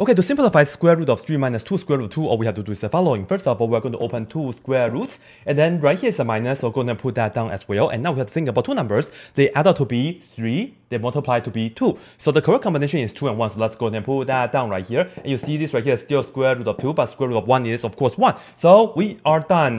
Okay, to simplify square root of 3 minus 2 square root 2, all we have to do is the following. First of all, we're going to open two square roots, and then right here is a minus, so we're going to put that down as well. And now we have to think about two numbers. They add up to be 3, they multiply to be 2. So the correct combination is 2 and 1, so let's go and put that down right here. And you see this right here is still square root of 2, but square root of 1 is, of course, 1. So we are done.